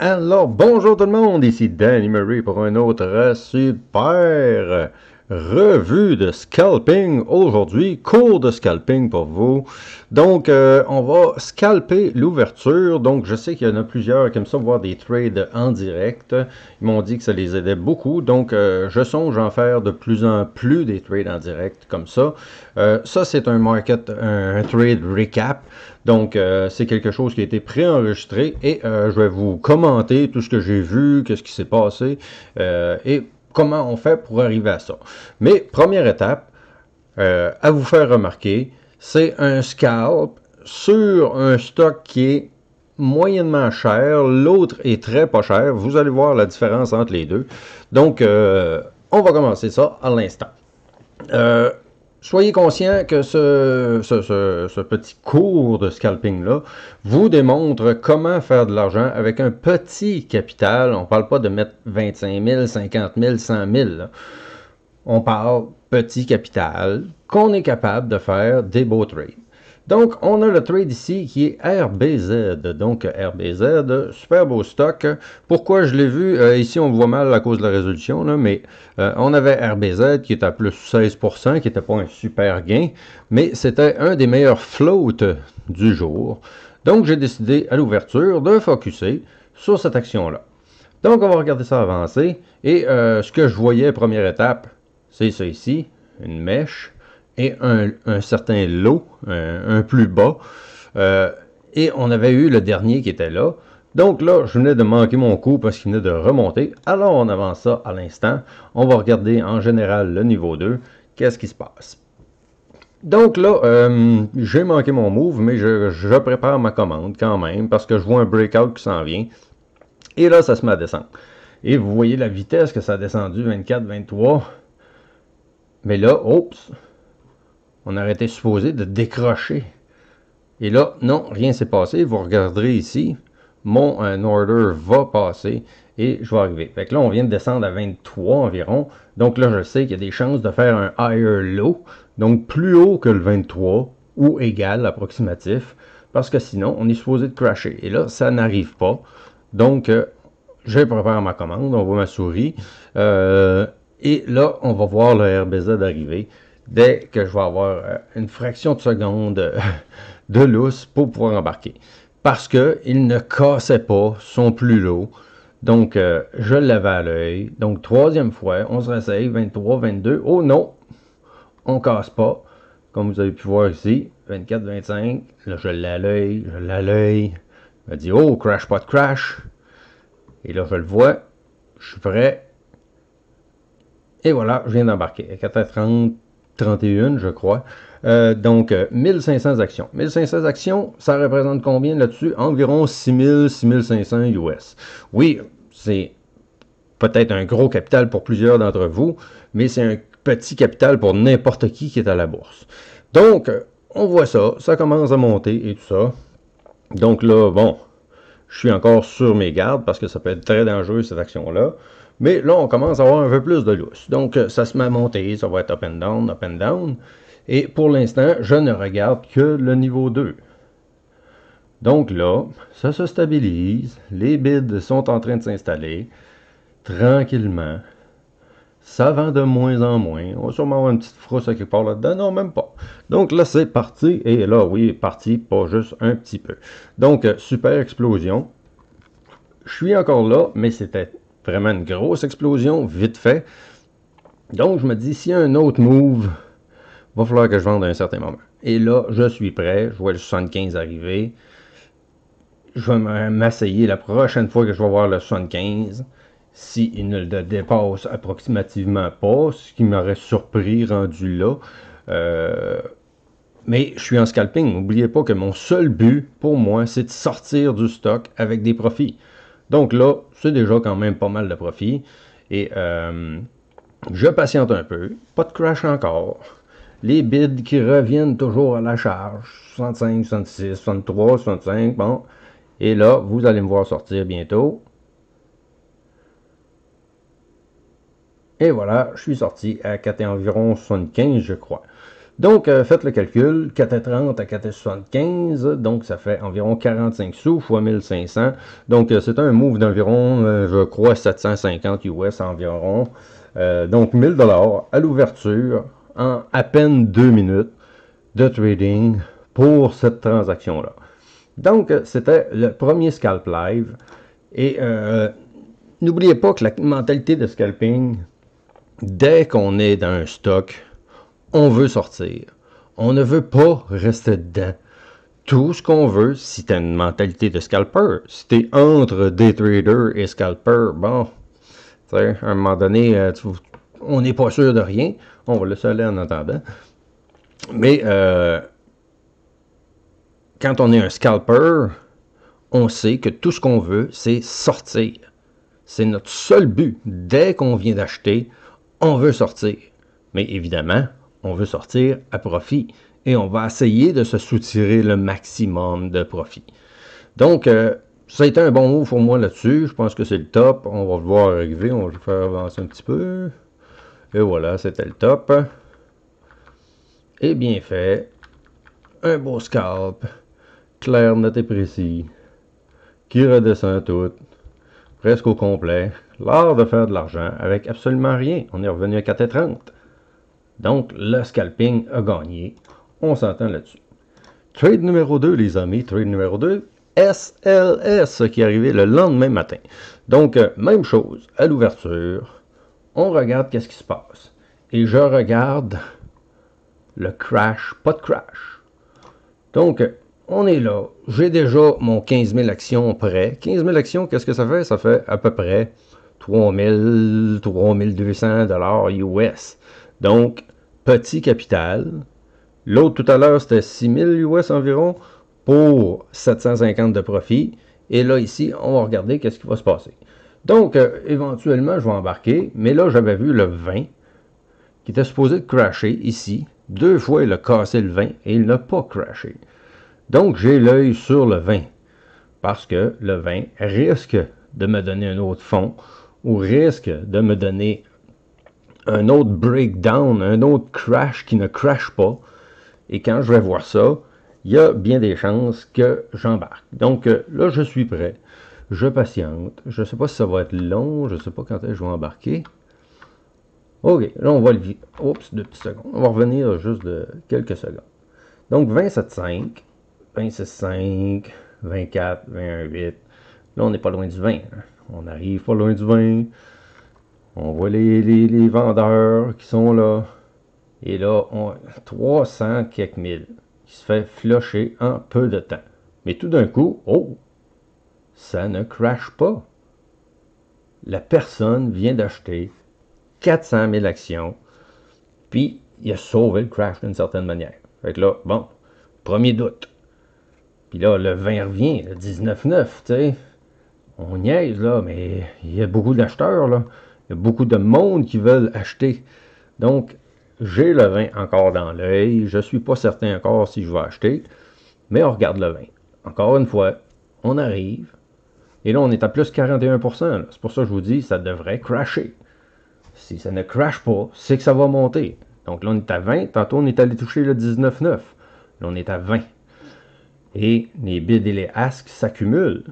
Alors, bonjour tout le monde, ici Danny Murray pour un autre euh, super revue de scalping aujourd'hui, cours de scalping pour vous. Donc, euh, on va scalper l'ouverture. Donc, je sais qu'il y en a plusieurs qui aiment ça voir des trades en direct. Ils m'ont dit que ça les aidait beaucoup. Donc, euh, je songe à en faire de plus en plus des trades en direct comme ça. Euh, ça, c'est un market, un trade recap. Donc, c'est quelque chose qui a été enregistré et je vais vous commenter tout ce que j'ai vu, qu'est-ce qui s'est passé et comment on fait pour arriver à ça. Mais première étape, euh, à vous faire remarquer, c'est un scalp sur un stock qui est moyennement cher, l'autre est très pas cher. Vous allez voir la différence entre les deux. Donc, euh, on va commencer ça à l'instant. Euh, soyez conscient que ce, ce, petit cours de scalping-là vous démontre comment faire de l'argent avec un petit capital. On ne parle pas de mettre 25 000, 50 000, 100 000. On parle petit capital qu'on est capable de faire des beaux trades. Donc, on a le trade ici qui est RBZ. Donc, RBZ, super beau stock. Pourquoi je l'ai vu? Euh, ici, on voit mal à cause de la résolution, mais euh, on avait RBZ qui était à plus 16%, qui n'était pas un super gain, mais c'était un des meilleurs floats du jour. Donc, j'ai décidé à l'ouverture de focuser sur cette action-là. Donc, on va regarder ça avancer. Et euh, ce que je voyais, première étape, c'est ça ici, une mèche et un, certain lot, euh, un, plus bas. Euh, et on avait eu le dernier qui était là. Donc là, je venais de manquer mon coup parce qu'il venait de remonter. Alors on avance ça à l'instant. On va regarder en général le niveau 2. Qu'est-ce qui se passe? Donc là, euh, j'ai manqué mon move, mais je, je, prépare ma commande quand même parce que je vois un breakout qui s'en vient. Et là, ça se met à descendre. Et vous voyez la vitesse que ça a descendu, 24, 23. Mais là, oups, on aurait été supposé de décrocher. Et là, non, rien s'est passé. Vous regarderez ici, mon un order va passer et je vais arriver. Fait que là, on vient de descendre à 23 environ. Donc là, je sais qu'il y a des chances de faire un higher low, donc plus haut que le 23 ou égal, approximatif, parce que sinon, on est supposé de crasher. Et là, ça n'arrive pas. Donc, je euh, je prépare ma commande, on voit ma souris. Euh, et là, on va voir le RBZ arriver dès que je vais avoir euh, une fraction de seconde euh, de lousse pour pouvoir embarquer. Parce qu'il ne cassait pas son plus lourd. Donc, euh, je l'avais à l'œil. Donc, troisième fois, on se réessaye, 23, 22. Oh non, on casse pas. Comme vous avez pu voir ici, 24, 25. Là, je l'ai à l'œil, je l'ai à l'œil. Il m'a dit, oh, crash, pas de crash. Et là, je le vois. Je suis prêt. Et voilà, je viens d'embarquer. À 4h30, 31, je crois. Euh, donc, 1500 euh, actions. 1500 actions, ça représente combien là-dessus? Environ 6000, 6500 US. Oui, c'est peut-être un gros capital pour plusieurs d'entre vous, mais c'est un petit capital pour n'importe qui qui est à la bourse. Donc, euh, on voit ça, ça commence à monter et tout ça. Donc là, bon, je suis encore sur mes gardes parce que ça peut être très dangereux cette action-là. Mais là, on commence à avoir un peu plus de lousse. Donc, euh, ça se met à monter, ça va être up and down, up and down. Et pour l'instant, je ne regarde que le niveau 2. Donc là, ça se stabilise, les bids sont en train de s'installer, tranquillement. Ça vend de moins en moins. On va sûrement avoir une petite frousse quelque part là-dedans. Non, même pas. Donc là, c'est parti. Et là, oui, parti, pas juste un petit peu. Donc, euh, super explosion. Je suis encore là, mais c'était Vraiment une grosse explosion, vite fait. Donc, je me dis, s'il y a un autre move, va falloir que je vende à un certain moment. Et là, je suis prêt. Je vois le 75 arriver. Je vais m'asseyer la prochaine fois que je vais voir le 75. S'il ne le dépasse approximativement pas, ce qui m'aurait surpris rendu là. Euh, mais je suis en scalping. N'oubliez pas que mon seul but pour moi, c'est de sortir du stock avec des profits. Donc là, c'est déjà quand même pas mal de profit. Et euh, je patiente un peu. Pas de crash encore. Les bids qui reviennent toujours à la charge. 65, 66, 63, 65. Bon. Et là, vous allez me voir sortir bientôt. Et voilà, je suis sorti à 4 environ 75, je crois. Donc, euh, faites le calcul, 4,30 à 4,75, donc ça fait environ 45 sous fois 1500. Donc, euh, c'est un move d'environ, euh, je crois, 750 US environ. donc, 1000 dollars à l'ouverture en à peine 2 minutes de trading pour cette transaction-là. Donc, c'était le premier Scalp Live. Et n'oubliez pas que la mentalité de scalping, dès qu'on est dans un stock, on veut sortir. On ne veut pas rester dedans. Tout ce qu'on veut, si tu as une mentalité de scalper, si es entre day trader et scalper, bon, à un moment donné, euh, on n'est pas sûr de rien. On va le aller en attendant. Mais euh, quand on est un scalper, on sait que tout ce qu'on veut, c'est sortir. C'est notre seul but. Dès qu'on vient d'acheter, on veut sortir. Mais évidemment, on veut sortir à profit et on va essayer de se soutirer le maximum de profit. Donc, euh, ça a été un bon move pour moi là-dessus. Je pense que c'est le top. On va le voir arriver. On va le faire avancer un petit peu. Et voilà, c'était le top. Et eh bien fait. Un beau scalp. Clair, net et précis. Qui redescend tout. Presque au complet. L'art de faire de l'argent avec absolument rien. On est revenu à 4,30. Donc, le scalping a gagné. On s'entend là-dessus. Trade numéro 2, les amis. Trade numéro 2, SLS, qui est arrivé le lendemain matin. Donc, euh, même chose, à l'ouverture, on regarde qu'est-ce qui se passe. Et je regarde le crash, pas de crash. Donc, on est là. J'ai déjà mon 15 000 actions prêts. 15 000 actions, qu'est-ce que ça fait? Ça fait à peu près 3 000, 3 200 dollars US. Donc, petit capital. L'autre tout à l'heure, c'était 6000 US environ pour 750 de profit. Et là, ici, on va regarder qu'est-ce qui va se passer. Donc, euh, éventuellement, je vais embarquer. Mais là, j'avais vu le 20 qui était supposé crasher ici. Deux fois, il a cassé le 20 et il n'a pas crashé. Donc, j'ai l'œil sur le 20 parce que le 20 risque de me donner un autre fonds ou risque de me donner un autre breakdown, un autre crash qui ne crash pas. Et quand je vais voir ça, il y a bien des chances que j'embarque. Donc euh, là, je suis prêt. Je patiente. Je ne sais pas si ça va être long. Je ne sais pas quand est-ce je vais embarquer. OK, là, on va le... Oups, deux petites secondes. On va revenir juste de quelques secondes. Donc, 27.5, 26.5, 24, 21.8. Là, on n'est pas loin du 20. Hein. On n'arrive pas loin du 20. On voit les, vendeurs qui sont là. Et là, on, 300 quelques mille qui se fait flusher en peu de temps. Mais tout d'un coup, oh, ça ne crache pas. La personne vient d'acheter 400 000 actions, puis il a sauvé le crash d'une certaine manière. Fait que là, bon, premier doute. Puis là, le 20 revient, le 19-9, tu sais. On niaise, là, mais il y a beaucoup d'acheteurs, là. Il y a beaucoup de monde qui veulent acheter. Donc, j'ai le vin encore dans l'œil. Je ne suis pas certain encore si je vais acheter. Mais on regarde le vin. Encore une fois, on arrive. Et là, on est à plus 41%. C'est pour ça que je vous dis, ça devrait crasher. Si ça ne crash pas, c'est que ça va monter. Donc là, on est à 20. Tantôt, on est allé toucher le 19,9. Là, on est à 20. Et les bids et les asks s'accumulent.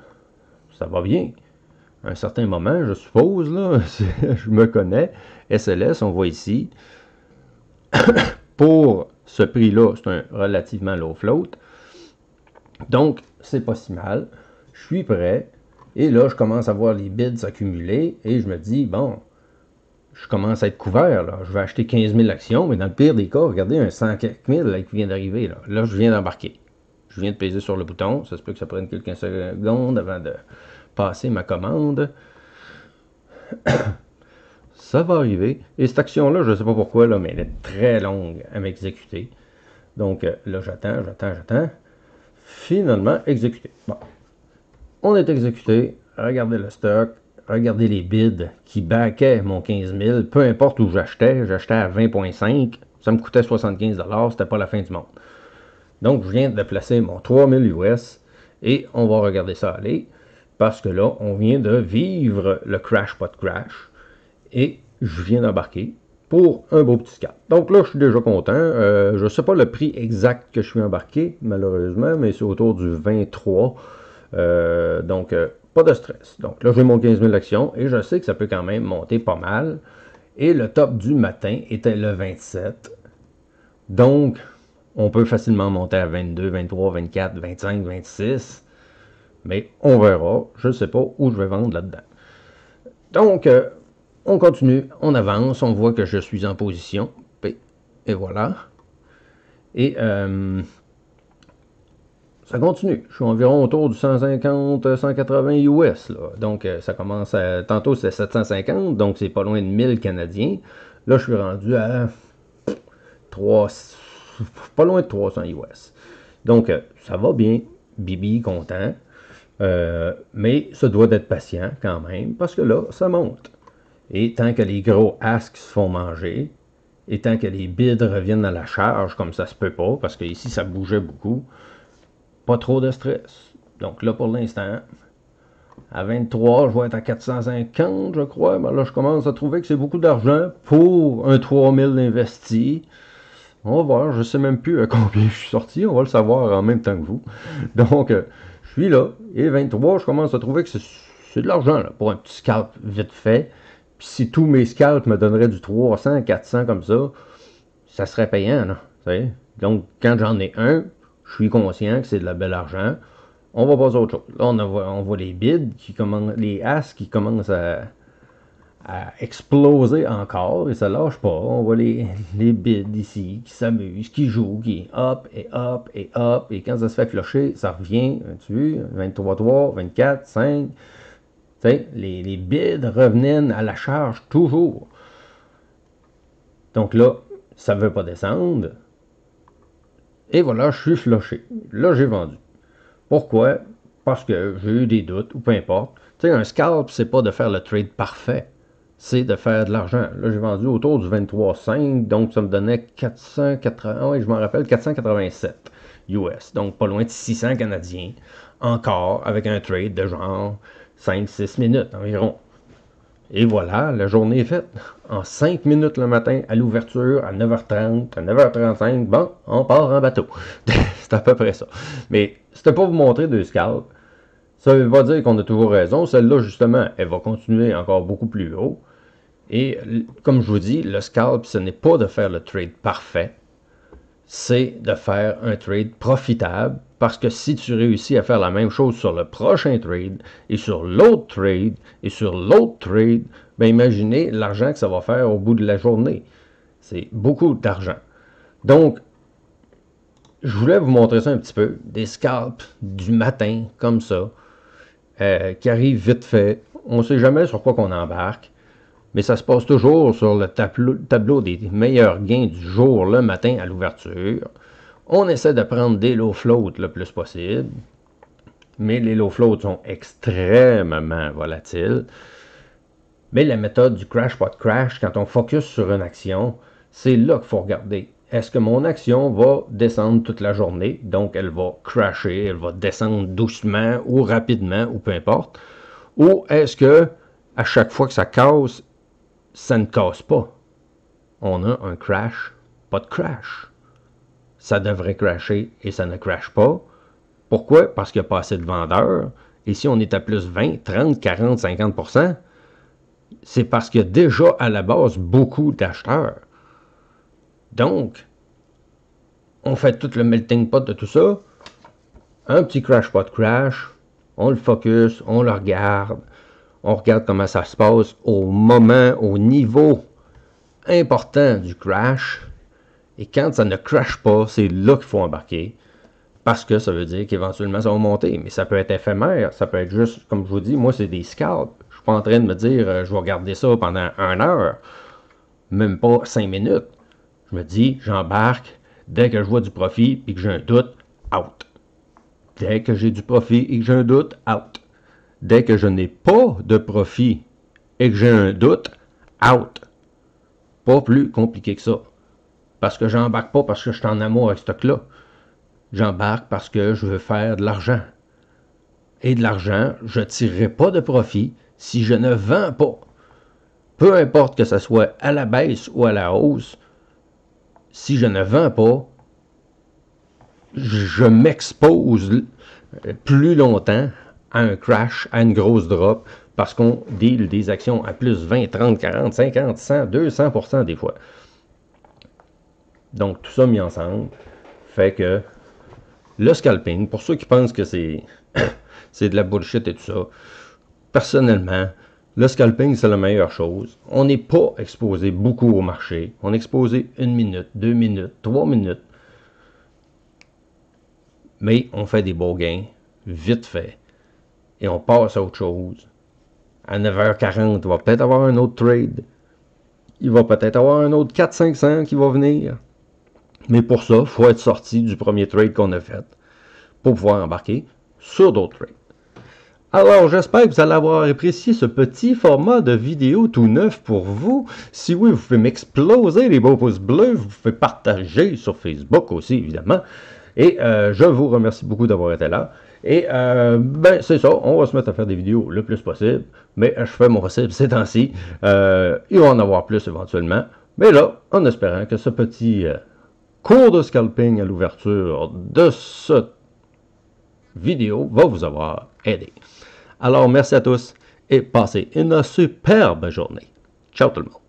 Ça va bien un certain moment, je suppose, là, je me connais. SLS, on voit ici, pour ce prix-là, c'est un relativement low float. Donc, c'est pas si mal. Je suis prêt. Et là, je commence à voir les bids s'accumuler et je me dis, bon, je commence à être couvert. Là. Je vais acheter 15 000 actions, mais dans le pire des cas, regardez, un 100 000 qui vient d'arriver. Là. là, je viens d'embarquer. Je viens de peser sur le bouton. Ça se peut que ça prenne quelques secondes avant de, passer ma commande. ça va arriver. Et cette action-là, je ne sais pas pourquoi, là, mais elle est très longue à m'exécuter. Donc euh, là, j'attends, j'attends, j'attends. Finalement, exécuté. Bon. On est exécuté. Regardez le stock. Regardez les bids qui baquaient mon 15 000. Peu importe où j'achetais, j'achetais à 20,5. Ça me coûtait 75 C'était pas la fin du monde. Donc, je viens de placer mon 3000 US et on va regarder ça aller parce que là, on vient de vivre le crash, pas de crash, et je viens d'embarquer pour un beau petit cap. Donc là, je suis déjà content. Euh, je ne sais pas le prix exact que je suis embarqué, malheureusement, mais c'est autour du 23. Euh, donc, euh, pas de stress. Donc là, j'ai mon 15 000 actions et je sais que ça peut quand même monter pas mal. Et le top du matin était le 27. Donc, on peut facilement monter à 22, 23, 24, 25, 26. Mais on verra. Je ne sais pas où je vais vendre là-dedans. Donc, euh, on continue, on avance, on voit que je suis en position. Et, voilà. Et euh, ça continue. Je suis environ autour du 150-180 US. Donc, euh, ça commence à... Tantôt, c'était 750, donc c'est pas loin de 1000 Canadiens. Là, je suis rendu à 3... Pas loin de 300 US. Donc, ça va bien. Bibi, content. Euh, mais ça doit d'être patient quand même, parce que là, ça monte. Et tant que les gros asks se font manger, et tant que les bides reviennent à la charge, comme ça se peut pas, parce que ici ça bougeait beaucoup, pas trop de stress. Donc là, pour l'instant, à 23, je vais être à 450, je crois. Ben là, je commence à trouver que c'est beaucoup d'argent pour un 3000 investi. On va voir, je ne sais même plus à combien je suis sorti. On va le savoir en même temps que vous. Donc, euh, je suis là, et 23, je commence à trouver que c'est de l'argent pour un petit scalp vite fait. Puis si tous mes scalps me donneraient du 300, 400 comme ça, ça serait payant. Donc, quand j'en ai un, je suis conscient que c'est de la belle argent. On va pas à autre chose. Là, on, on voit les bids, qui commencent, les as qui commencent à, à exploser encore. et ça lâche pas. On voit les, les bids ici qui s'amusent, qui jouent, qui hop et hop et hop. Et quand ça se fait clocher, ça revient. Tu 23-3, 24, 5. les, les bids revenaient à la charge toujours. Donc là, ça ne veut pas descendre. Et voilà, je suis floché. Là, j'ai vendu. Pourquoi? Parce que j'ai eu des doutes ou peu importe. Tu sais, un scalp, c'est pas de faire le trade parfait c'est de faire de l'argent. Là, j'ai vendu autour du 23,5, donc ça me donnait 480, ah oui, je m'en rappelle, 487 US, donc pas loin de 600 canadiens, encore avec un trade de genre 5-6 minutes environ. Et voilà, la journée est faite. En 5 minutes le matin, à l'ouverture, à 9h30, à 9h35, bon, on part en bateau. c'est à peu près ça. Mais c'était pour vous montrer deux scalps. Ça veut pas dire qu'on a toujours raison. Celle-là, justement, elle va continuer encore beaucoup plus haut. Et comme je vous dis, le scalp, ce n'est pas de faire le trade parfait, c'est de faire un trade profitable parce que si tu réussis à faire la même chose sur le prochain trade et sur l'autre trade et sur l'autre trade, ben imaginez l'argent que ça va faire au bout de la journée. C'est beaucoup d'argent. Donc, je voulais vous montrer ça un petit peu, des scalps du matin comme ça, euh, qui arrivent vite fait. On ne sait jamais sur quoi qu'on embarque mais ça se passe toujours sur le tableau des meilleurs gains du jour le matin à l'ouverture. On essaie de prendre des low floats le plus possible, mais les low floats sont extrêmement volatiles. Mais la méthode du crash pot crash, quand on focus sur une action, c'est là qu'il faut regarder. Est-ce que mon action va descendre toute la journée, donc elle va crasher, elle va descendre doucement ou rapidement ou peu importe, ou est-ce que à chaque fois que ça casse, ça ne casse pas. On a un crash, pas de crash. Ça devrait crasher et ça ne crash pas. Pourquoi? Parce qu'il n'y a pas assez de vendeurs. Et si on est à plus 20, 30, 40, 50 c'est parce qu'il y a déjà à la base beaucoup d'acheteurs. Donc, on fait tout le melting pot de tout ça. Un petit crash, pas de crash. On le focus, on le regarde on regarde comment ça se passe au moment, au niveau important du crash. Et quand ça ne crash pas, c'est là qu'il faut embarquer. Parce que ça veut dire qu'éventuellement, ça va monter. Mais ça peut être éphémère. Ça peut être juste, comme je vous dis, moi, c'est des scalps. Je suis pas en train de me dire, euh, je vais regarder ça pendant une heure. Même pas cinq minutes. Je me dis, j'embarque. Dès que je vois du profit et que j'ai un doute, out. Dès que j'ai du profit et que j'ai un doute, out. Dès que je n'ai pas de profit et que j'ai un doute, out. Pas plus compliqué que ça. Parce que j'embarque pas parce que je suis en amour avec ce là J'embarque parce que je veux faire de l'argent. Et de l'argent, je ne tirerai pas de profit si je ne vends pas. Peu importe que ce soit à la baisse ou à la hausse, si je ne vends pas, je m'expose plus longtemps à un crash, à une grosse drop, parce qu'on deal des actions à plus 20, 30, 40, 50, 100, 200 des fois. Donc, tout ça mis ensemble fait que le scalping, pour ceux qui pensent que c'est de la bullshit et tout ça, personnellement, le scalping, c'est la meilleure chose. On n'est pas exposé beaucoup au marché. On est exposé une minute, deux minutes, trois minutes. Mais on fait des beaux gains, vite fait et on passe à autre chose. À 9h40, il va peut-être avoir un autre trade. Il va peut-être avoir un autre 4-500 qui va venir. Mais pour ça, il faut être sorti du premier trade qu'on a fait pour pouvoir embarquer sur d'autres trades. Alors, j'espère que vous allez avoir apprécié ce petit format de vidéo tout neuf pour vous. Si oui, vous pouvez m'exploser les beaux pouces bleus, vous pouvez partager sur Facebook aussi, évidemment. Et euh, je vous remercie beaucoup d'avoir été là. Et euh, ben, c'est ça, on va se mettre à faire des vidéos le plus possible, mais je fais mon possible ces temps-ci. Euh, il va en avoir plus éventuellement, mais là, en espérant que ce petit euh, cours de scalping à l'ouverture de cette vidéo va vous avoir aidé. Alors, merci à tous et passez une superbe journée. Ciao tout le monde.